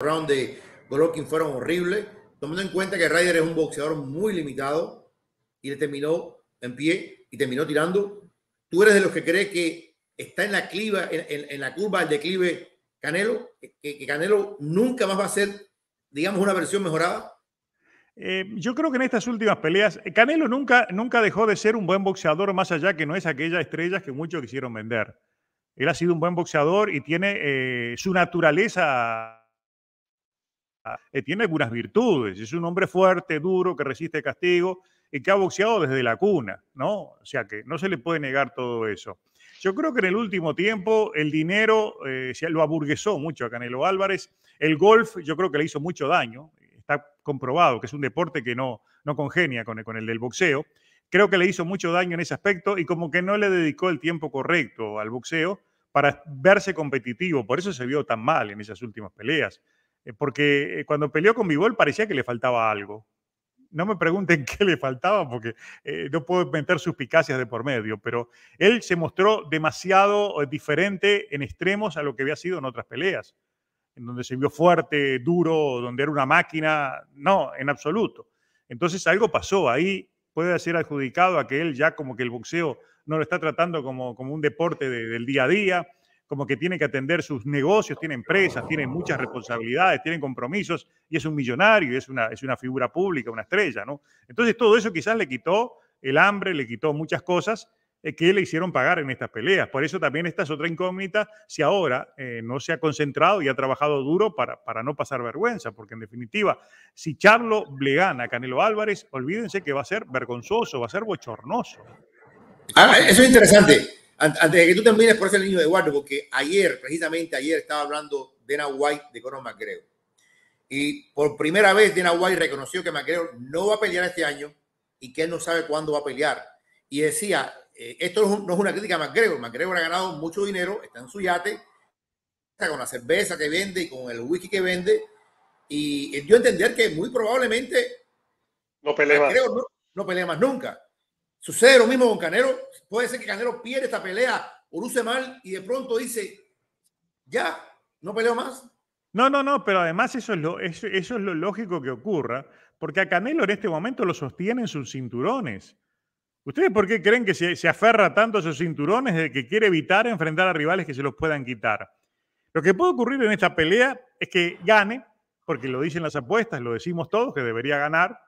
round de Golovkin fueron horribles, tomando en cuenta que Ryder es un boxeador muy limitado y le terminó en pie y terminó tirando. ¿Tú eres de los que crees que está en la, cliva, en, la curva del declive Canelo? Que, Canelo nunca más va a ser, digamos, una versión mejorada. Eh, yo creo que en estas últimas peleas, Canelo nunca, nunca dejó de ser un buen boxeador, más allá que no es aquella estrella que muchos quisieron vender. Él ha sido un buen boxeador y tiene eh, su naturaleza eh, tiene algunas virtudes. Es un hombre fuerte, duro, que resiste castigo y que ha boxeado desde la cuna, ¿no? O sea que no se le puede negar todo eso. Yo creo que en el último tiempo el dinero eh, se lo aburguesó mucho a Canelo Álvarez. El golf yo creo que le hizo mucho daño. Está comprobado que es un deporte que no, no congenia con el del boxeo. Creo que le hizo mucho daño en ese aspecto y como que no le dedicó el tiempo correcto al boxeo para verse competitivo. Por eso se vio tan mal en esas últimas peleas. Eh, porque eh, cuando peleó con Bivol parecía que le faltaba algo. No me pregunten qué le faltaba porque eh, no puedo meter suspicacias de por medio, pero él se mostró demasiado diferente en extremos a lo que había sido en otras peleas, en donde se vio fuerte, duro, donde era una máquina, no, en absoluto. Entonces algo pasó ahí, puede ser adjudicado a que él ya como que el boxeo no lo está tratando como, un deporte del día a día, como que tiene que atender sus negocios, tiene empresas, tiene muchas responsabilidades, tiene compromisos y es un millonario, es una, es una figura pública, una estrella, ¿no? Entonces todo eso quizás le quitó el hambre, le quitó muchas cosas eh, que le hicieron pagar en estas peleas. Por eso también esta es otra incógnita, si ahora eh, no se ha concentrado y ha trabajado duro para, para no pasar vergüenza, porque en definitiva, si Charlo le gana a Canelo Álvarez, olvídense que va a ser vergonzoso, va a ser bochornoso. Ah, eso es interesante. Antes de que tú termines por ese niño de Eduardo, porque ayer, precisamente ayer, estaba hablando Dana White de Conor McGregor. Y por primera vez Dana White reconoció que McGregor no va a pelear este año y que él no sabe cuándo va a pelear. Y decía, eh, esto no es una crítica a McGregor. McGregor ha ganado mucho dinero, está en su yate, está con la cerveza que vende y con el whisky que vende. Y eh, dio a entender que muy probablemente no pelea McGregor No, no pelea más nunca. Sucede lo mismo con Canelo. Puede ser que Canelo pierda esta pelea o luce mal y de pronto dice, ya, no peleo más. No, no, no, pero además eso es lo, es lo lógico que ocurra, porque a Canelo en este momento lo sostienen sus cinturones. ¿Ustedes por qué creen que se, aferra tanto a sus cinturones de que quiere evitar enfrentar a rivales que se los puedan quitar? Lo que puede ocurrir en esta pelea es que gane, porque lo dicen las apuestas, lo decimos todos, que debería ganar,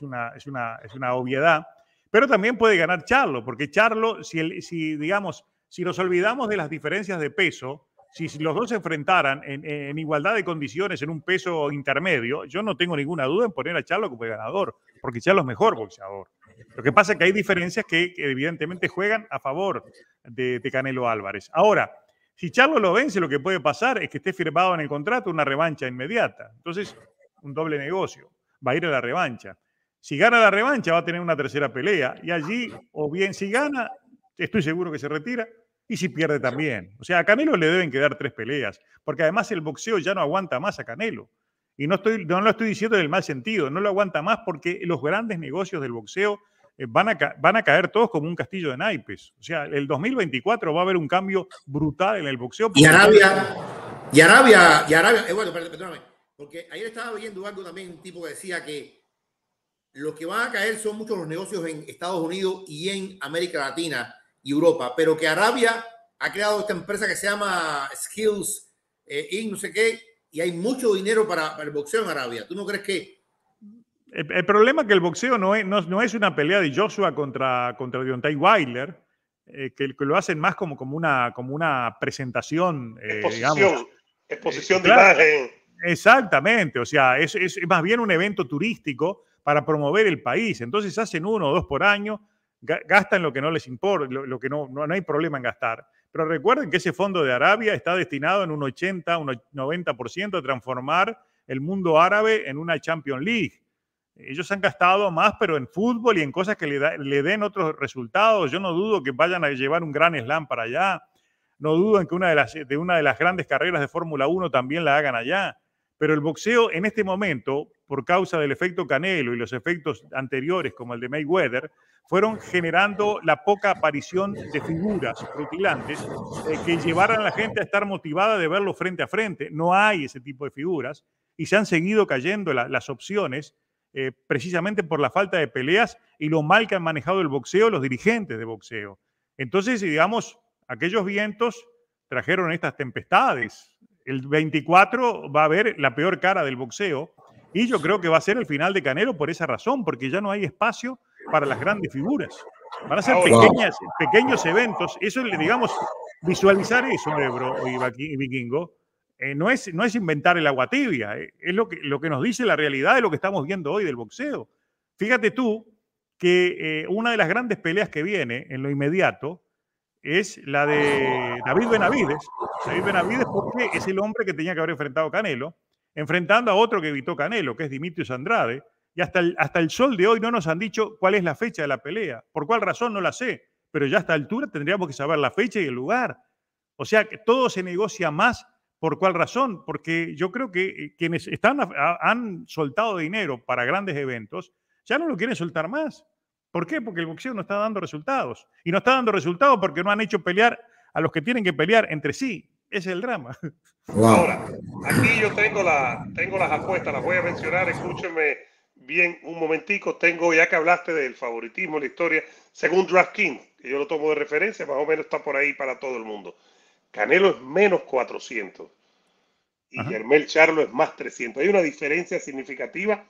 una, es, es una obviedad. Pero también puede ganar Charlo, porque Charlo, si, digamos, si nos olvidamos de las diferencias de peso, si los dos se enfrentaran en, igualdad de condiciones en un peso intermedio, yo no tengo ninguna duda en poner a Charlo como ganador, porque Charlo es mejor boxeador. Lo que pasa es que hay diferencias que evidentemente juegan a favor de Canelo Álvarez. Ahora, si Charlo lo vence, lo que puede pasar es que esté firmado en el contrato una revancha inmediata. Entonces, un doble negocio. Va a ir a la revancha. Si gana la revancha, va a tener una tercera pelea. Y allí, o bien si gana, estoy seguro que se retira. Y si pierde también. O sea, a Canelo le deben quedar tres peleas. Porque además el boxeo ya no aguanta más a Canelo. Y no, estoy, no lo estoy diciendo en el mal sentido. No lo aguanta más porque los grandes negocios del boxeo eh, Van a, van a, caer todos como un castillo de naipes. O sea, el 2024 va a haber un cambio brutal en el boxeo. Y Arabia, y Arabia, y eh, perdóname, porque ayer estaba oyendo algo también, un tipo que decía que lo que van a caer son muchos los negocios en Estados Unidos y en América Latina y Europa, pero que Arabia ha creado esta empresa que se llama Skills eh, y no sé qué, y hay mucho dinero para, el boxeo en Arabia. ¿Tú no crees que el, problema es que el boxeo no es, no, es una pelea de Joshua contra, contra Deontay Wilder, eh, que, lo hacen más como, como, una, como una presentación, exposición, eh, digamos. Exposición eh, de imagen. Exactamente, o sea, es, es, más bien un evento turístico para promover el país. Entonces hacen uno o dos por año, gastan lo que no les importa, lo, que no, no, hay problema en gastar. Pero recuerden que ese fondo de Arabia está destinado en un 80, un 90% a transformar el mundo árabe en una Champions League. Ellos han gastado más, pero en fútbol y en cosas que le, den otros resultados. Yo no dudo que vayan a llevar un gran slam para allá. No dudo en que una de las, de una de las grandes carreras de Fórmula 1 también la hagan allá. Pero el boxeo en este momento, por causa del efecto Canelo y los efectos anteriores como el de Mayweather, fueron generando la poca aparición de figuras rutilantes eh, que llevaran a la gente a estar motivada de verlo frente a frente. No hay ese tipo de figuras y se han seguido cayendo las opciones eh, precisamente por la falta de peleas y lo mal que han manejado el boxeo los dirigentes de boxeo. Entonces, digamos, aquellos vientos trajeron estas tempestades. El 24 va a haber la peor cara del boxeo y yo creo que va a ser el final de Canelo por esa razón, porque ya no hay espacio para las grandes figuras. Van a ser pequeños eventos. Eso, digamos, visualizar eso, Ebro y Vikingo, eh, no, es, no es inventar el agua tibia, eh, es lo que, lo que nos dice la realidad de lo que estamos viendo hoy del boxeo. Fíjate tú que eh, una de las grandes peleas que viene en lo inmediato es la de David Benavides. David Benavides porque es el hombre que tenía que haber enfrentado Canelo enfrentando a otro que evitó Canelo, que es Dimitrios Andrade. Y hasta el, hasta el sol de hoy no nos han dicho cuál es la fecha de la pelea. Por cuál razón no la sé, pero ya a esta altura tendríamos que saber la fecha y el lugar. O sea, que todo se negocia más. ¿Por cuál razón? Porque yo creo que eh, quienes están, han soltado dinero para grandes eventos ya no lo quieren soltar más. ¿Por qué? Porque el boxeo no está dando resultados. Y no está dando resultados porque no han hecho pelear a los que tienen que pelear entre sí es el drama. Ahora, aquí yo tengo, la, las apuestas, las voy a mencionar, escúchenme bien un momentico. Tengo, ya que hablaste del favoritismo en la historia, según DraftKings, que yo lo tomo de referencia, más o menos está por ahí para todo el mundo. Canelo es menos 400 y Ajá. Charlo es más 300. Hay una diferencia significativa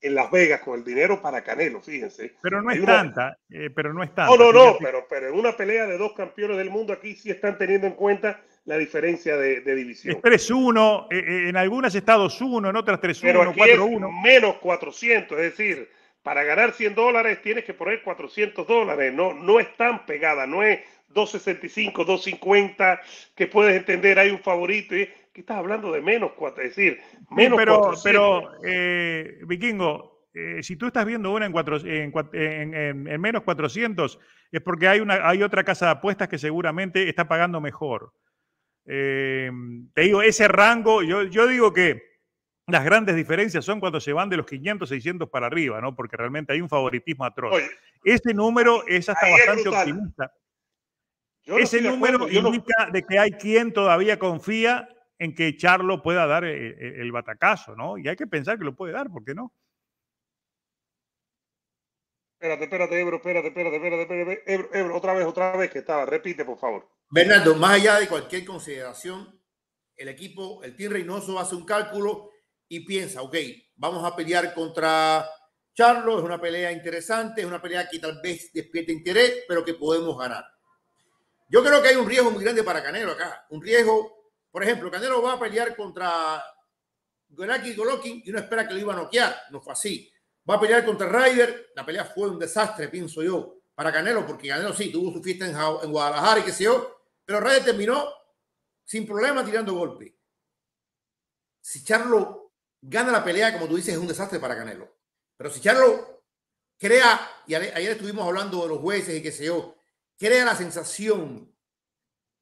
en Las Vegas con el dinero para Canelo, fíjense. Pero no es tanta, eh, pero no es No, no, no, pero, pero en una pelea de dos campeones del mundo aquí sí están teniendo en cuenta la diferencia de, de división. 3-1, eh, eh, en algunas estados 1, en otras 3-1, 4-1. Menos 400, es decir, para ganar 100 dólares tienes que poner 400 dólares, no, no es tan pegada, no es 265, 250, que puedes entender, hay un favorito. Que ¿Qué estás hablando de menos 4? Es decir, menos pero, 400. Pero, eh, Vikingo, eh, si tú estás viendo una en, cuatro, en, en, menos 400, es porque hay, una, hay otra casa de apuestas que seguramente está pagando mejor. Eh, te digo, ese rango, yo, digo que las grandes diferencias son cuando se van de los 500, 600 para arriba, ¿no? Porque realmente hay un favoritismo atroz. ese número es hasta bastante optimista. ese número indica de que hay quien todavía confía en que Charlo pueda dar eh, eh, el, batacazo, ¿no? Y hay que pensar que lo puede dar, ¿por qué no? Espérate, espérate, Ebro, espérate, espérate, espérate, otra vez, otra vez que estaba, repite, por favor. Bernardo, más allá de cualquier consideración, el equipo, el Team Reynoso hace un cálculo y piensa, ok, vamos a pelear contra Charlo, es una pelea interesante, es una pelea que tal vez despierte interés, pero que podemos ganar. Yo creo que hay un riesgo muy grande para Canelo acá, un riesgo, por ejemplo, Canelo va a pelear contra y Golokin y no espera que lo iba a noquear, no fue así. Va a pelear contra Ryder, la pelea fue un desastre, pienso yo, para Canelo, porque Canelo sí, tuvo su fiesta en, en Guadalajara y qué sé yo, pero Raya terminó sin problema tirando golpe. Si Charlo gana la pelea, como tú dices, es un desastre para Canelo. Pero si Charlo crea, y ayer estuvimos hablando de los jueces y qué sé yo, crea la sensación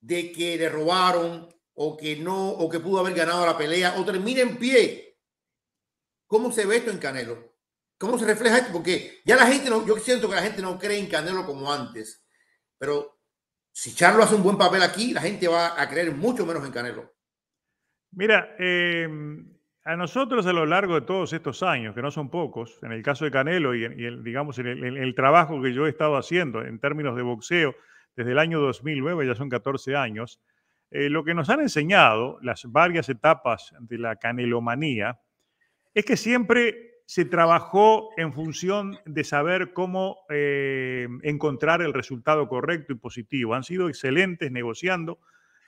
de que le robaron o que no, o que pudo haber ganado la pelea, o termina en pie. ¿Cómo se ve esto en Canelo? ¿Cómo se refleja esto? Porque ya la gente, no, yo siento que la gente no cree en Canelo como antes, pero si Charlo hace un buen papel aquí, la gente va a creer mucho menos en Canelo. Mira, em, a nosotros a lo largo de todos estos años, que no son pocos, en el caso de Canelo y, el, digamos en el, trabajo que yo he estado haciendo en términos de boxeo desde el año 2009, ya son 14 años, eh, lo que nos han enseñado las varias etapas de la canelomanía es que siempre se trabajó en función de saber cómo eh, encontrar el resultado correcto y positivo. Han sido excelentes negociando.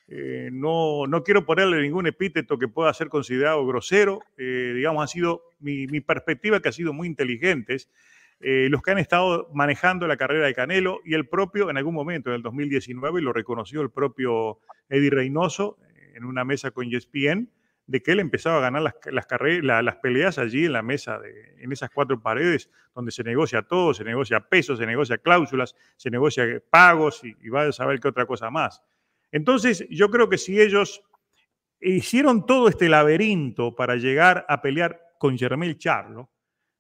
Eh, no, no, quiero ponerle ningún epíteto que pueda ser considerado grosero. Eh, digamos, ha sido, mi, mi, perspectiva que ha sido muy inteligentes. los que han estado manejando la carrera de Canelo y el propio, en algún momento, en el 2019, lo reconoció el propio Eddie Reynoso en una mesa con ESPN, de que él empezaba a ganar las, las peleas allí en la mesa, de, en esas cuatro paredes, donde se negocia todo, se negocia pesos, se negocia cláusulas, se negocia pagos y, y a saber qué otra cosa más. Entonces, yo creo que si ellos hicieron todo este laberinto para llegar a pelear con Germel Charlo,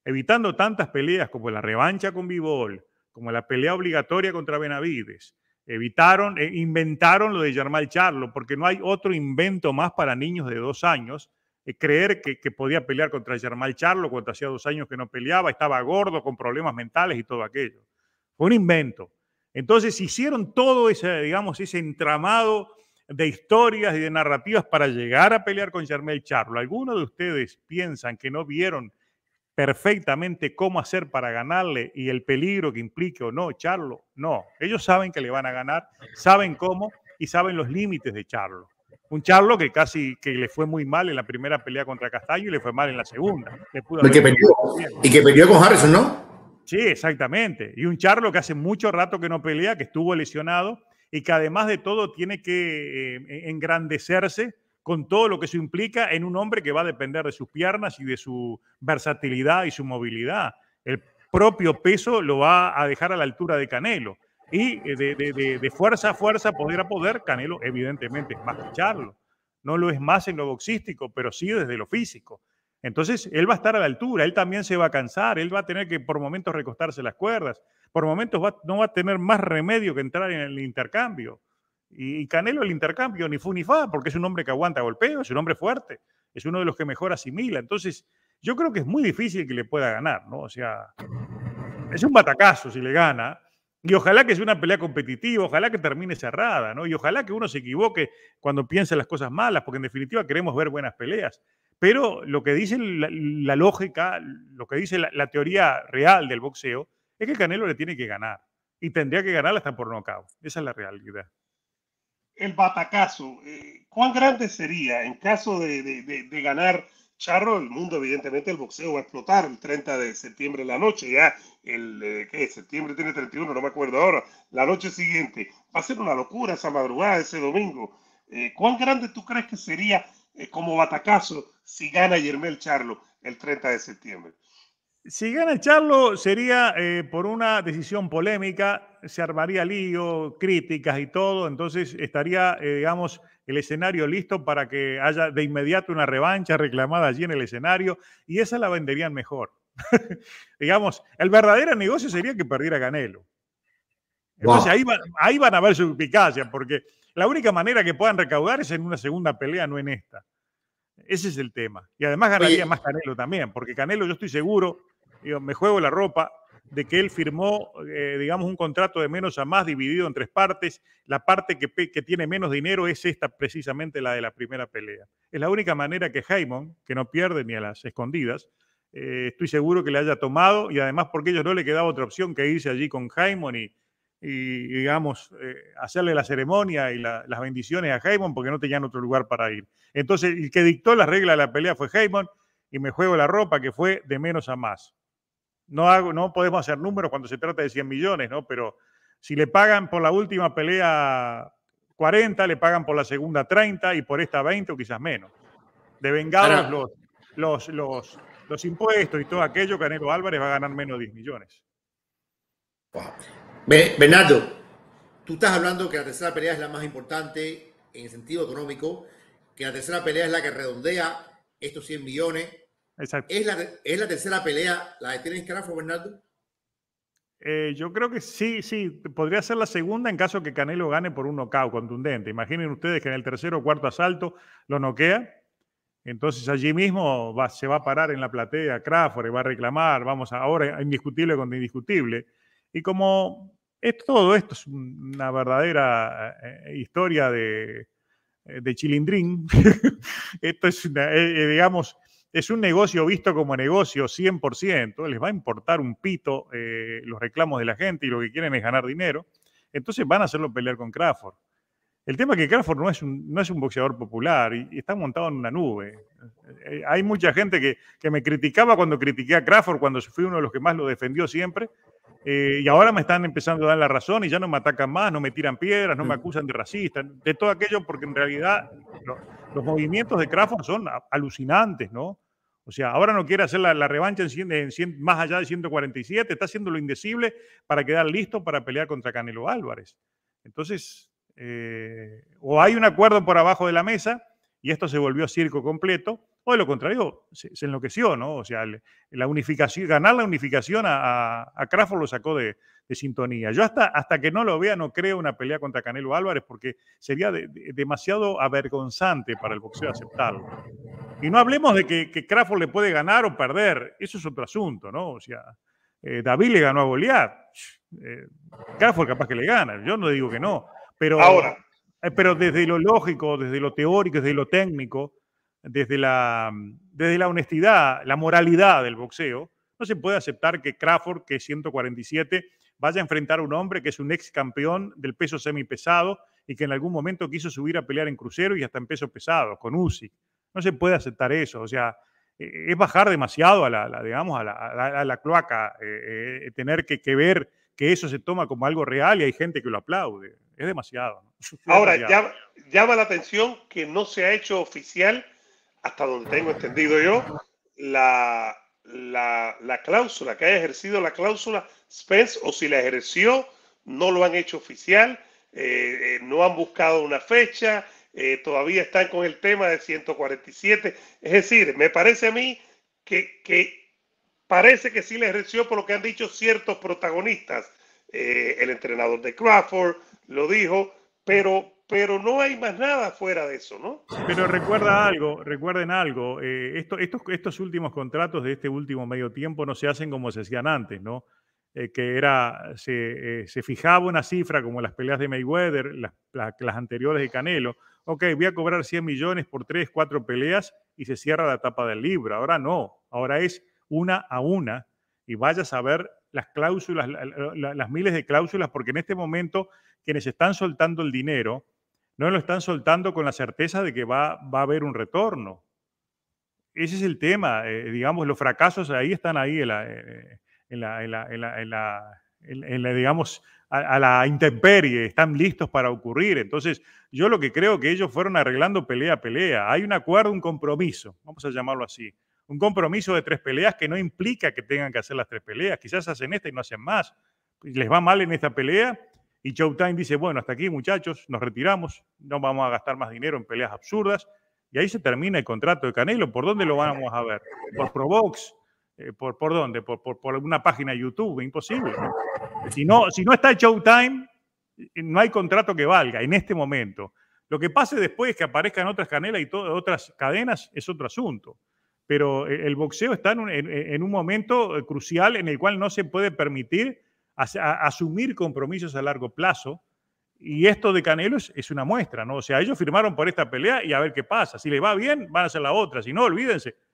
evitando tantas peleas como la revancha con Vivol, como la pelea obligatoria contra Benavides, Evitaron, eh, inventaron lo de Germán Charlo, porque no hay otro invento más para niños de dos años. Eh, creer que, podía pelear contra Germán Charlo cuando hacía dos años que no peleaba, estaba gordo, con problemas mentales y todo aquello. Fue un invento. Entonces hicieron todo ese, digamos, ese entramado de historias y de narrativas para llegar a pelear con Germán Charlo. ¿Algunos de ustedes piensan que no vieron perfectamente cómo hacer para ganarle y el peligro que implique o no Charlo No, ellos saben que le van a ganar, saben cómo y saben los límites de Charlo. Un Charlo que casi que le fue muy mal en la primera pelea contra Castaño y le fue mal en la segunda. y, que perdió con Harrison, ¿no? Sí, exactamente. Y un Charlo que hace mucho rato que no pelea, que estuvo lesionado y que además de todo tiene que eh, e-, engrandecerse con todo lo que eso implica en un hombre que va a depender de sus piernas y de su versatilidad y su movilidad. El propio peso lo va a dejar a la altura de Canelo. Y eh, de, fuerza a fuerza, poder a poder, Canelo evidentemente es más que Charlo. No lo es más en lo boxístico, pero sí desde lo físico. Entonces, él va a estar a la altura, él también se va a cansar, él va a tener que por momentos recostarse las cuerdas, por momentos no va a tener más remedio que entrar en el intercambio. Y Canelo el intercambio, ni fu ni fa, porque es un hombre que aguanta golpeo, es un hombre fuerte, es uno de los que mejor asimila. Entonces, yo creo que es muy difícil que le pueda ganar, ¿no? O sea, es un batacazo si le gana. Y ojalá que sea una pelea competitiva, ojalá que termine cerrada, ¿no? Y ojalá que uno se equivoque cuando piensa las cosas malas, porque en definitiva queremos ver buenas peleas. Pero lo que dice la, lógica, lo que dice la, teoría real del boxeo, es que Canelo le tiene que ganar. Y tendría que ganar hasta por nocaut. Esa es la realidad el batacazo, eh, ¿cuán grande sería en caso de, ganar Charlo? El mundo, evidentemente, el boxeo va a explotar el 30 de septiembre la noche, ya el eh, ¿qué? septiembre tiene 31, no me acuerdo ahora, la noche siguiente. Va a ser una locura esa madrugada, ese domingo. Eh, ¿Cuán grande tú crees que sería como batacazo si gana Yermel Charlo el 30 de septiembre? Si gana Charlo sería eh, por una decisión polémica, se armaría lío, críticas y todo, entonces estaría, eh, digamos, el escenario listo para que haya de inmediato una revancha reclamada allí en el escenario y esa la venderían mejor. digamos, el verdadero negocio sería que perdiera Canelo. Entonces ahí, van, a ver su eficacia, porque la única manera que puedan recaudar es en una segunda pelea, no en esta. Ese es el tema. Y además ganaría más Canelo también, porque Canelo yo estoy seguro me juego la ropa, de que él firmó, eh, digamos, un contrato de menos a más dividido en tres partes. La parte que, tiene menos dinero es esta, precisamente la de la primera pelea. Es la única manera que Jaimon, que no pierde ni a las escondidas, eh, estoy seguro que le haya tomado y además porque ellos no le quedaba otra opción que irse allí con Jaimon y, digamos, eh, hacerle la ceremonia y las bendiciones a Jaimon porque no tenían otro lugar para ir. Entonces, el que dictó la regla de la pelea fue Jaimon y me juego la ropa que fue de menos a más. No, podemos hacer números cuando se trata de 100 millones, ¿no? Pero si le pagan por la última pelea 40, le pagan por la segunda 30 y por esta 20 o quizás menos. De vengados los, los, los, impuestos y todo aquello, que Canelo Álvarez va a ganar menos de 10 millones. Wow. Bernardo, tú estás hablando que la tercera pelea es la más importante en el sentido económico, que la tercera pelea es la que redondea estos 100 millones, ¿Es la, tercera pelea la de Terence Crawford, Bernardo? Eh, yo creo que sí, sí, podría ser la segunda en caso que Canelo gane por un nocaut contundente. Imaginen ustedes que en el tercer o cuarto asalto lo noquea, entonces allí mismo se va a parar en la platea Crawford y va a reclamar, vamos ahora indiscutible contra indiscutible. Y como es todo esto es una verdadera eh, historia de, eh, de chilindrín, esto es, digamos, es un negocio visto como negocio 100%, les va a importar un pito eh, los reclamos de la gente y lo que quieren es ganar dinero. Entonces van a hacerlo pelear con Crawford. El tema es que Crawford no es un, no es un boxeador popular y, está montado en una nube. Eh, eh, hay mucha gente que, me criticaba cuando critiqué a Crawford, cuando fui uno de los que más lo defendió siempre. y ahora me están empezando a dar la razón y ya no me atacan más, no me tiran piedras, no me mm. acusan de racista, de todo aquello, porque en realidad los movimientos de Crawford son alucinantes, ¿no? O sea, ahora no quiere hacer la, revancha más allá de 147, está haciendo lo indecible para quedar listo para pelear contra Canelo Álvarez. Entonces, eh, o hay un acuerdo por abajo de la mesa y esto se volvió circo completo, o de lo contrario, se, enloqueció, ¿no? O sea, la unificación, ganar la unificación a, a, lo sacó de, sintonía. Yo hasta, hasta que no lo vea no creo una pelea contra Canelo Álvarez porque sería demasiado avergonzante para el boxeo aceptarlo. Y no hablemos de que, que, Crawford le puede ganar o perder, eso es otro asunto, ¿no? O sea, eh, David le ganó a Golear. Eh, Crawford capaz que le gana, yo no digo que no, pero, Ahora. Eh, pero desde lo lógico, desde lo teórico, desde lo técnico, desde la, desde la honestidad, la moralidad del boxeo, no se puede aceptar que Crawford, que es 147, vaya a enfrentar a un hombre que es un ex campeón del peso semipesado y que en algún momento quiso subir a pelear en crucero y hasta en peso pesado, con Usyk. No se puede aceptar eso, o sea, e, es bajar demasiado a la, digamos, a la, cloaca, eh, eh, tener que, ver que eso se toma como algo real y hay gente que lo aplaude. Es demasiado. Ahora, llama la atención que no se ha hecho oficial, hasta donde tengo entendido yo, la, cláusula, que haya ejercido la cláusula Spence o si la ejerció, no lo han hecho oficial, eh, no han buscado una fecha eh, todavía están con el tema de 147. Es decir, me parece a mí que, parece que sí les reció por lo que han dicho ciertos protagonistas. Eh, el entrenador de Crawford lo dijo, pero, pero no hay más nada fuera de eso, ¿no? Pero recuerda algo, recuerden algo, eh, estos, últimos contratos de este último medio tiempo no se hacen como se hacían antes, ¿no? que era, se, fijaba una cifra como las peleas de Mayweather, las, las anteriores de Canelo, ok, voy a cobrar 100 millones por 3, 4 peleas y se cierra la tapa del libro. Ahora no, ahora es una a una y vayas a ver las cláusulas, las miles de cláusulas, porque en este momento quienes están soltando el dinero, no lo están soltando con la certeza de que va, a haber un retorno. Ese es el tema, eh, digamos, los fracasos ahí están ahí en la digamos, a, la intemperie, están listos para ocurrir. Entonces, yo lo que creo que ellos fueron arreglando pelea a pelea. Hay un acuerdo, un compromiso, vamos a llamarlo así. Un compromiso de tres peleas que no implica que tengan que hacer las tres peleas. Quizás hacen esta y no hacen más. Les va mal en esta pelea y Showtime dice, bueno, hasta aquí muchachos, nos retiramos, no vamos a gastar más dinero en peleas absurdas. Y ahí se termina el contrato de Canelo. ¿Por dónde lo vamos a ver? ¿Por Provox? Eh, ¿Por, por dónde? Por, por, alguna página de YouTube, imposible. Si no, si no está Showtime, eh, no hay contrato que valga en este momento. Lo que pase después es que aparezcan otras canelas y otras cadenas es otro asunto. Pero eh, el boxeo está en un, momento crucial en el cual no se puede permitir asumir compromisos a largo plazo. Y esto de Canelo es, una muestra, ¿no? O sea, ellos firmaron por esta pelea y a ver qué pasa. Si le va bien, van a hacer la otra. Si no, olvídense.